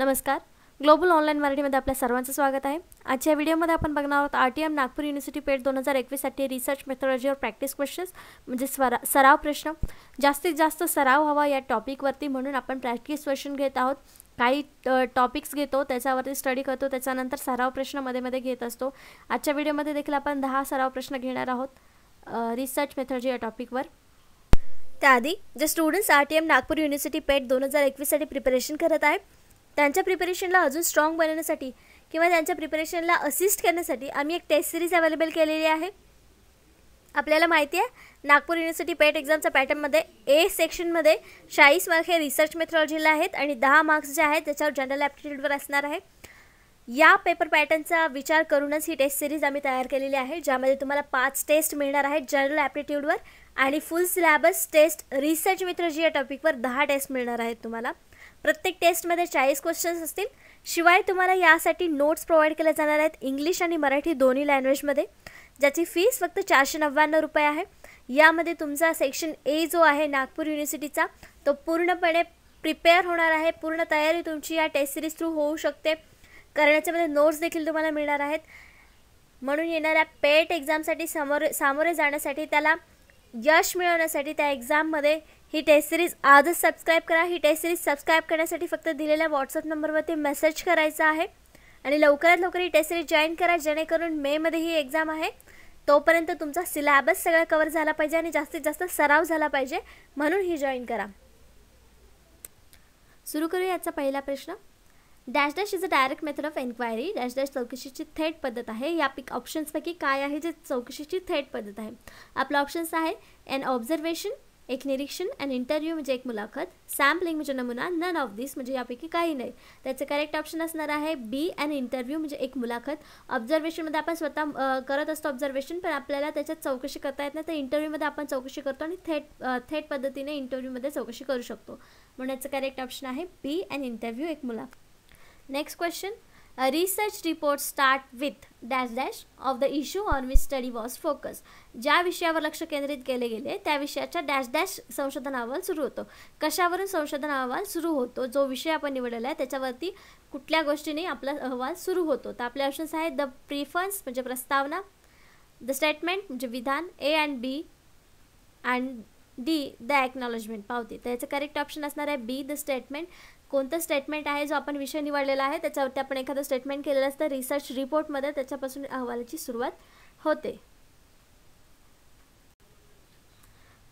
नमस्कार global online मराठीमध्ये आपल्या सर्वांचं स्वागत आहे आजच्या व्हिडिओमध्ये आपण बघणार आहोत R T M Nagpur university PET दोन हजार एकवीससाठी रिसर्च मेथॉलॉजीवर प्रॅक्टिस क्वेश्चन्स म्हणजे स्वरा सराव प्रश्न जास्तीत जास्त सराव हवा या टॉपिकवरती म्हणून आपण प्रॅक्टिस क्वेश्चन घेत आहोत काही टॉपिक्स घेतो त्याच्यावरती स्टडी करतो त्याच्यानंतर सराव प्रश्न मध्ये मध्ये घेत असतो आजच्या व्हिडिओमध्ये देखील आपण दहा सराव प्रश्न घेणार आहोत रिसर्च मेथॉलॉजी या टॉपिकवर त्याआधी जे students R T M Nagpur university PET दोन हजार एकवीससाठी प्रिपरेशन करत आहेत त्यांच्या प्रिपरेशनला अजून स्ट्रॉंग बनवण्यासाठी किंवा त्यांच्या प्रिपरेशनला असिस्ट करण्यासाठी आम्ही एक टेस्ट सिरीज अवेलेबल केलेली आहे आपल्याला माहिती आहे नागपूर युनिव्हर्सिटी पेट एक्झामच्या पॅटर्नमध्ये ए सेक्शनमध्ये चाळीस मार्क हे रिसर्च मेथॉलॉजीला आहेत आणि दहा मार्क्स जे आहेत त्याच्यावर जनरल ॲप्टिट्यूडवर असणार आहे या पेपर पॅटर्नचा विचार करूनच ही टेस्ट सिरीज आम्ही तयार केलेली आहे ज्यामध्ये तुम्हाला पाच टेस्ट मिळणार आहेत जनरल ॲप्टिट्यूडवर आणि फुल सिलॅबस टेस्ट रिसर्च मित्र या टॉपिकवर दहा टेस्ट मिळणार आहेत तुम्हाला प्रत्येक टेस्टमध्ये चाळीस क्वेश्चन्स असतील शिवाय तुम्हाला यासाठी नोट्स प्रोव्हाइड केल्या जाणार आहेत इंग्लिश आणि मराठी दोन्ही लँग्वेजमध्ये ज्याची फीस फक्त चारशे नव्याण्णव रुपये आहे यामध्ये तुमचा सेक्शन ए जो आहे नागपूर युनिव्हर्सिटीचा तो पूर्णपणे प्रिपेअर होणार आहे पूर्ण तयारी तुमची या टेस्ट सिरीज थ्रू होऊ शकते करण्याच्यामध्ये नोट्स देखील तुम्हाला मिळणार आहेत म्हणून येणाऱ्या पेट एक्झामसाठी e समोर सामोरे जाण्यासाठी त्याला यश मिळवण्यासाठी त्या एक्झाममध्ये ही टेस्ट सिरीज आजच सबस्क्राईब करा ही टेस्ट सिरीज सबस्क्राईब करण्यासाठी फक्त दिलेल्या व्हॉट्सअप नंबरवरती मेसेज करायचा आहे आणि लवकरात लवकर ही टेस्ट सिरीज जॉईन करा जेणेकरून मेमध्ये ही एक्झाम आहे तोपर्यंत तुमचा सिलॅबस सगळा कवर झाला पाहिजे आणि जास्तीत जास्त सराव झाला पाहिजे म्हणून ही जॉईन करा सुरू करू याचा पहिला प्रश्न dash dash is a direct method of enquiry dash dash चौकशीची थेट पद्धत आहे या पिक ऑप्शन्सपैकी काय आहे जे चौकशीची थेट पद्धत आहे आपला ऑप्शन्स आहे एन ऑब्झर्वेशन एक निरीक्षण अँड इंटरव्ह्यू म्हणजे एक मुलाखत सॅम्पलिंग म्हणजे नमुना नन ऑफ दिस म्हणजे यापैकी काही नाही त्याचं करेक्ट ऑप्शन असणार आहे बी अँड इंटरव्ह्यू म्हणजे एक मुलाखत ऑब्झर्वेशनमध्ये आपण स्वतः करत असतो ऑब्झर्वेशन पण आपल्याला त्याच्यात चौकशी करता येत नाही तर इंटरव्ह्यूमध्ये आपण चौकशी करतो आणि थेट थेट पद्धतीने इंटरव्ह्यूमध्ये चौकशी करू शकतो म्हणून याचं करेक्ट ऑप्शन आहे बी अँड इंटरव्ह्यू एक मुलाखत next question research report start with dash dash of the issue on which study was focus ज्या विषयावर लक्ष केंद्रित केले गेले त्या विषयाच्या डॅश डॅश संशोधन अहवाल सुरू होतो कशावरून संशोधन अहवाल सुरू होतो जो विषय आपण निवडलेला आहे त्याच्यावरती कुठल्या गोष्टीने आपला अहवाल सुरू होतो तर आपले ऑप्शन्स आहे द प्रिफन्स म्हणजे प्रस्तावना द स्टेटमेंट म्हणजे विधान A and B and D the acknowledgement पावती तर याचं करेक्ट ऑप्शन असणार आहे बी द स्टेटमेंट कोणतं स्टेटमेंट आहे जो आपण विषय निवडलेला आहे त्याच्यावरती आपण एखादं स्टेटमेंट केलेलं असतं रिसर्च रिपोर्टमध्ये त्याच्यापासून अहवालाची सुरुवात होते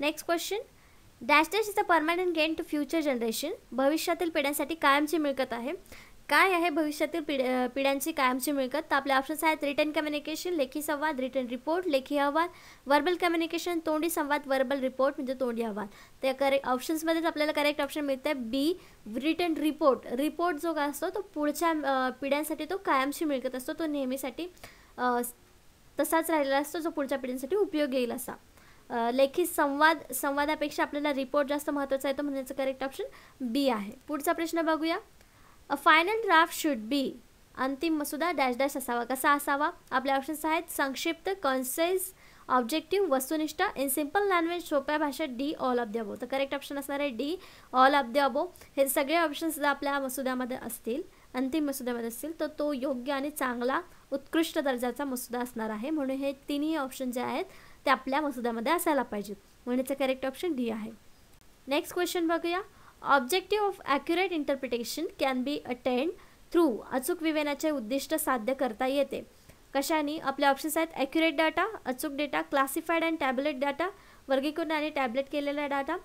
next question dash dash is a permanent gain to future generation भविष्यातील पिढ्यांसाठी कायमची मिळकत आहे काय आहे भविष्यातील पिढ्या पिढ्यांची कायमची मिळकत तर आपले ऑप्शन्स आहेत रिटर्न कम्युनिकेशन लेखी संवाद रिटर्न रिपोर्ट लेखी अहवाल वर्बल कम्युनिकेशन तोंडी संवाद वर्बल रिपोर्ट म्हणजे तोंडी अहवाल तर करेक्ट ऑप्शन्समध्येच आपल्याला करेक्ट ऑप्शन आहे बी रिटर्न रिपोर्ट रिपोर्ट जो काय असतो तो पुढच्या पिढ्यांसाठी तो कायमची मिळकत असतो तो नेहमीसाठी तसाच राहिलेला असतो जो पुढच्या पिढ्यांसाठी उपयोग येईल असा लेखी संवाद संवादापेक्षा आपल्याला रिपोर्ट जास्त महत्त्वाचा आहे तो म्हणण्याचं करेक्ट ऑप्शन बी आहे पुढचा प्रश्न बघूया a final draft should be अंतिम मसुदा डॅश डॅश असावा कसा असावा आपल्या ऑप्शन्स आहेत संक्षिप्त कॉन्सेस ऑब्जेक्टिव्ह वस्तुनिष्ठ इन सिम्पल लँग्वेज सोप्या भाषेत D all of the above तर करेक्ट ऑप्शन असणार आहे D all of the above हे सगळे ऑप्शन्स आपल्या मसुद्यामध्ये असतील अंतिम मसुद्यामध्ये असतील तर तो योग्य आणि चांगला उत्कृष्ट दर्जाचा मसुदा असणार आहे म्हणून हे तिन्ही ऑप्शन जे आहेत ते आपल्या मसुद्यामध्ये असायला पाहिजेत म्हणून करेक्ट ऑप्शन डी आहे नेक्स्ट क्वेश्चन बघूया objective of accurate interpretation can be attained through अचूक विवेनाचे उद्दिष्ट साध्य करता येते कशाने आपले ऑप्शन्स आहेत ॲक्युरेट डाटा अचूक data classified and tablet data वर्गीकरण आणि टॅबलेट केलेला डाटा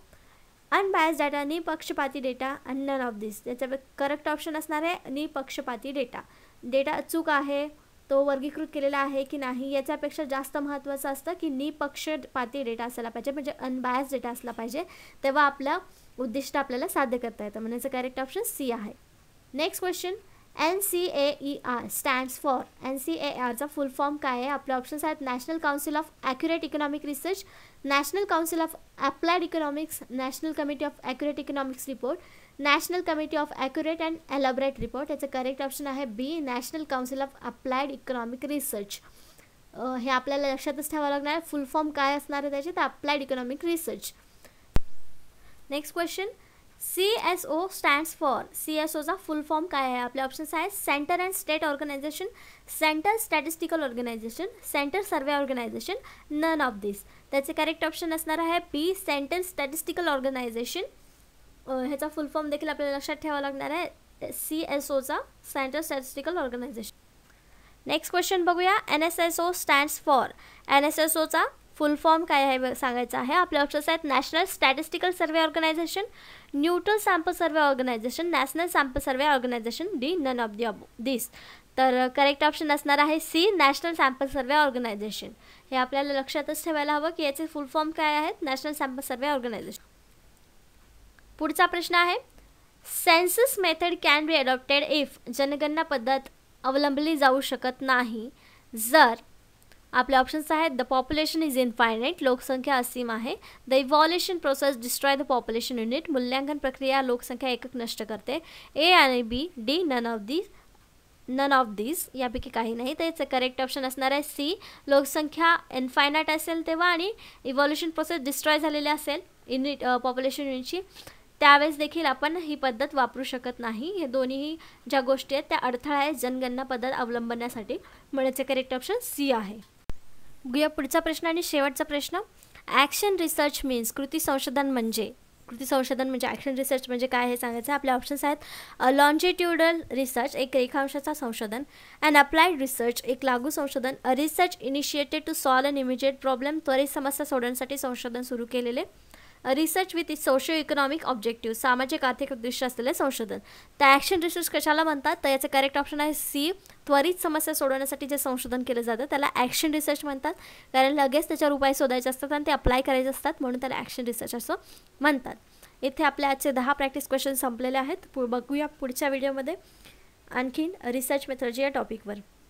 अनबायस डाटा निपक्षपाती पक्षपाती data and none of this त्याच्या करेक्ट ऑप्शन असणार आहे निपक्षपाती डेटा डेटा अचूक आहे तो वर्गीकृत केलेला आहे की नाही याच्यापेक्षा जास्त महत्त्वाचं असतं की निपक्ष पाती डेटा असायला पाहिजे म्हणजे अनबायस डेटा असला पाहिजे तेव्हा आपलं उद्दिष्ट आपल्याला साध्य करता येतं म्हणजे करेक्ट ऑप्शन सी आहे next question N C A E R stands for N C A आरचा फुल फॉर्म काय आहे आपले ऑप्शन्स आहेत national council of accurate economic research national council of applied economics national committee of accurate economics report national committee of accurate and elaborate report याचं correct option आहे B national council of applied economic research हे आपल्याला लक्षातच ठेवावं लागणार आहे फुल form काय असणार आहे त्याचे तर applied economic research next question C S O stands for C S ओचा फुल फॉर्म काय आहे आपले ऑप्शन्स आहे centre and state organisation centre statistical organisation centre survey organisation none of this त्याचे करेक्ट ऑप्शन असणार आहे बी सेंटर स्टॅटिस्टिकल ऑर्गनायझेशन ह्याचा फुल form देखील आपल्याला लक्षात ठेवावा लागणार आहे सी एस ओचा centre statistical organisation next question बघूया N S S O stands for N S S ओचा फुल फॉर्म काय आहे सांगायचं आहे आपले ऑप्शन्स आहेत national statistical survey organisation neutral sample survey organisation national sample survey organisation D none of the this तर correct option असणार आहे C national sample survey organisation हे आपल्याला लक्षातच ठेवायला हवं की याचे फुल फॉर्म काय आहेत नॅशनल सॅम्पल सर्वे ऑर्गनायझेशन पुढचा प्रश्न आहे census method can be adopted if जनगणना पद्धत अवलंबली जाऊ शकत नाही जर आपले ऑप्शन्स आहेत द पॉप्युलेशन इज इनफायनाईट लोकसंख्या असीम आहे the evolution process destroy the population unit मूल्यांकन प्रक्रिया लोकसंख्या एकक नष्ट करते ए आणि B D none of these none of this यापैकी काही नाही तर याचं करेक्ट ऑप्शन असणार आहे सी लोकसंख्या इन्फायनाईट असेल तेव्हा आणि इव्हॉल्युशन प्रोसेस डिस्ट्रॉय झालेली असेल युनिट पॉप्युलेशन युनिटची त्यावेळेस देखील आपण ही पद्धत वापरू शकत नाही हे दोन्ही ज्या गोष्टी आहेत त्या अडथळा आहेत जनगणना पद्धत अवलंबण्यासाठी म्हणजे करेक्ट ऑप्शन सी आहे या पुढचा प्रश्न आणि शेवटचा प्रश्न ॲक्शन रिसर्च मीन्स कृती संशोधन म्हणजे कृती संशोधन म्हणजे ॲक्शन रिसर्च म्हणजे काय हे सांगायचं आपले ऑप्शन्स आहेत लॉन्जिट्युडल रिसर्च एक रेखांशाचा संशोधन अँड अप्लाइड रिसर्च एक लागू संशोधन a research initiated to solve an immediate problem त्वरित समस्या सोडण्यासाठी संशोधन सुरू केलेले research with socio economic objective सामाजिक आर्थिक उद्दिष्ट असलेले संशोधन तर ॲक्शन रिसर्च कशाला म्हणतात तर याचं करेक्ट ऑप्शन आहे सी त्वरित समस्या सोडवण्यासाठी जे संशोधन केलं जातं त्याला ॲक्शन रिसर्च म्हणतात कारण लगेच त्याच्यावर उपाय शोधायचे असतात आणि ते अप्लाय करायचे असतात म्हणून त्याला ॲक्शन रिसर्च असं म्हणतात इथे आपल्या आजचे दहा प्रॅक्टिस क्वेश्चन संपलेले आहेत पु बघूया पुढच्या व्हिडिओमध्ये आणखीन रिसर्च मेथॉलॉजी या टॉपिकवर